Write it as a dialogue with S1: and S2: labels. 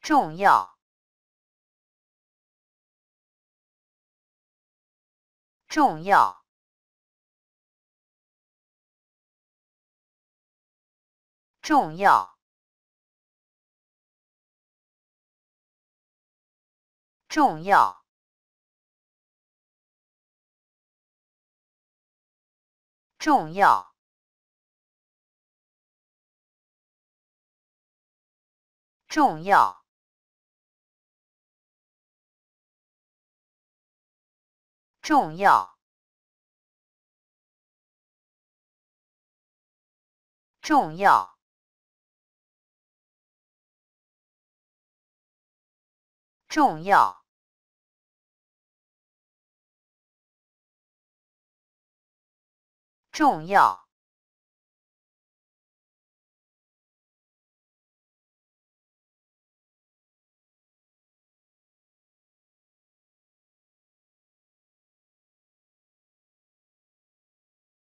S1: 重要，重要，重要，重要，重要，重要。重要，重要，重要，重要。